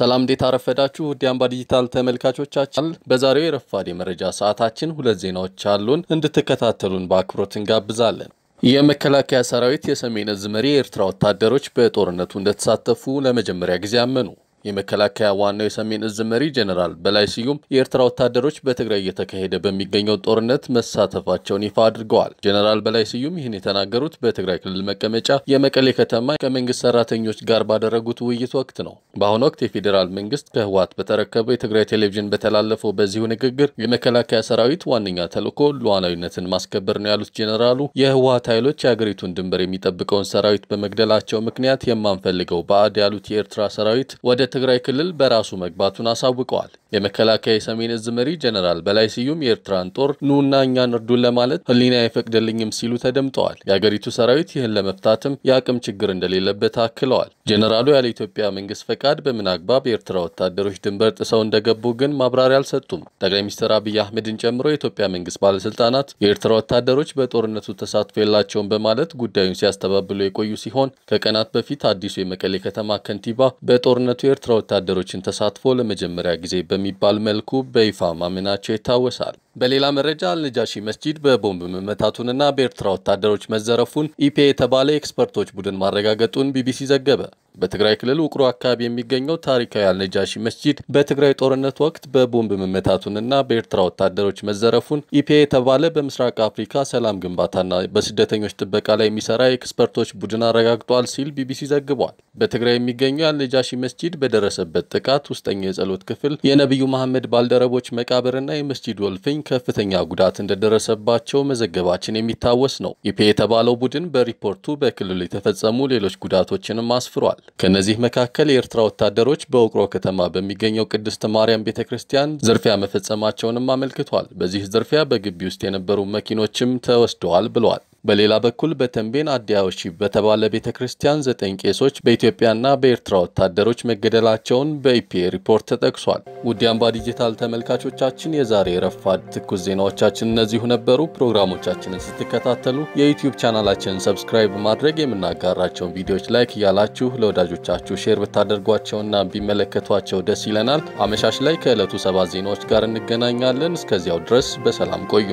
ሰላም እንዴት አረፈዳችሁ? ውድ ዲጂታል ተመልካቾቻችን፣ በዛሬው የረፋድ የመረጃ ሰዓታችን ሁለት ዜናዎች አሉን። እንድትከታተሉን በአክብሮት እንጋብዛለን። የመከላከያ ሰራዊት የሰሜን እዝ መሪ የኤርትራ ወታደሮች በጦርነቱ እንደተሳተፉ ለመጀመሪያ ጊዜ አመኑ። የመከላከያ ዋናው የሰሜን እዝ መሪ ጀኔራል በላይ ስዩም የኤርትራ ወታደሮች በትግራይ እየተካሄደ በሚገኘው ጦርነት መሳተፋቸውን ይፋ አድርገዋል። ጀኔራል በላይ ስዩም ይህን የተናገሩት በትግራይ ክልል መቀመጫ የመቀሌ ከተማ ከመንግስት ሰራተኞች ጋር ባደረጉት ውይይት ወቅት ነው። በአሁኑ ወቅት የፌዴራል መንግስት ከህወሓት በተረከበው የትግራይ ቴሌቪዥን በተላለፈው በዚሁ ንግግር የመከላከያ ሰራዊት ዋነኛ ተልዕኮ ሉዓላዊነትን ማስከበር ነው ያሉት ጀኔራሉ የህወሓት ኃይሎች የአገሪቱን ድንበር የሚጠብቀውን ሰራዊት በመግደላቸው ምክንያት የማንፈልገው ባዕድ ያሉት የኤርትራ ሰራዊት ወደ የትግራይ ክልል በራሱ መግባቱን አሳውቀዋል። የመከላከያ የሰሜን እዝ መሪ ጀነራል በላይ ስዩም የኤርትራን ጦር ኑና እኛን እርዱን ለማለት ህሊና አይፈቅድልኝም ሲሉ ተደምጠዋል። የአገሪቱ ሰራዊት ይህን ለመፍታትም የአቅም ችግር እንደሌለበት አክለዋል። ጀነራሉ ያለ ኢትዮጵያ መንግስት ፈቃድ በምን አግባብ የኤርትራ ወታደሮች ድንበር ጥሰው እንደገቡ ግን ማብራሪያ አልሰጡም። ጠቅላይ ሚኒስትር አብይ አህመድን ጨምሮ የኢትዮጵያ መንግስት ባለስልጣናት የኤርትራ ወታደሮች በጦርነቱ ተሳትፎ የላቸውም በማለት ጉዳዩን ሲያስተባብሉ የቆዩ ሲሆን ከቀናት በፊት አዲሱ የመቀሌ ከተማ ከንቲባ በጦርነቱ የኤርትራ ወታደሮችን ተሳትፎ ለመጀመሪያ ጊዜ በሚባል መልኩ በይፋ ማመናቸው ይታወሳል። በሌላ መረጃ አልነጃሺ መስጂድ በቦምብ መመታቱንና በኤርትራ ወታደሮች መዘረፉን ኢፔ የተባለ ኤክስፐርቶች ቡድን ማረጋገጡን ቢቢሲ ዘገበ። በትግራይ ክልል ውቅሮ አካባቢ የሚገኘው ታሪካዊ አልነጃሺ መስጂድ በትግራይ ጦርነት ወቅት በቦምብ መመታቱንና በኤርትራ ወታደሮች መዘረፉን ኢፒኤ የተባለ በምስራቅ አፍሪካ ሰላም ግንባታና በስደተኞች ጥበቃ ላይ የሚሰራ የኤክስፐርቶች ቡድን አረጋግጧል ሲል ቢቢሲ ዘግቧል። በትግራይ የሚገኘው የአልነጃሺ መስጂድ በደረሰበት ጥቃት ውስጠኛ የጸሎት ክፍል፣ የነቢዩ መሐመድ ባልደረቦች መቃብርና የመስጂድ ወልፍኝ ከፍተኛ ጉዳት እንደደረሰባቸው መዘገባችን የሚታወስ ነው። ኢፒኤ የተባለው ቡድን በሪፖርቱ በክልሉ የተፈጸሙ ሌሎች ጉዳቶችንም አስፍሯል። ከእነዚህ መካከል የኤርትራ ወታደሮች በውቅሮ ከተማ በሚገኘው ቅድስት ማርያም ቤተ ክርስቲያን ዝርፊያ መፈጸማቸውንም አመልክቷል። በዚህ ዝርፊያ በግቢ ውስጥ የነበሩ መኪኖችም ተወስደዋል ብለዋል። በሌላ በኩል በተንቤን አዲያዎሺ በተባለ ቤተ ክርስቲያን ዘጠኝ ቄሶች በኢትዮጵያና በኤርትራ ወታደሮች መገደላቸውን በኢፒኤ ሪፖርት ተጠቅሷል። ውድ አምባ ዲጂታል ተመልካቾቻችን የዛሬ ረፋድ ትኩስ ዜናዎቻችን እነዚሁ ነበሩ። ፕሮግራሞቻችንን ስትከታተሉ የዩቲዩብ ቻናላችንን ሰብስክራይብ ማድረግ የምናጋራቸውን ቪዲዮዎች ላይክ እያላችሁ ለወዳጆቻችሁ ሼር ብታደርጓቸውና ቢመለከቷቸው ደስ ይለናል። አመሻሽ ላይ ከዕለቱ ሰባት ዜናዎች ጋር እንገናኛለን። እስከዚያው ድረስ በሰላም ቆዩ።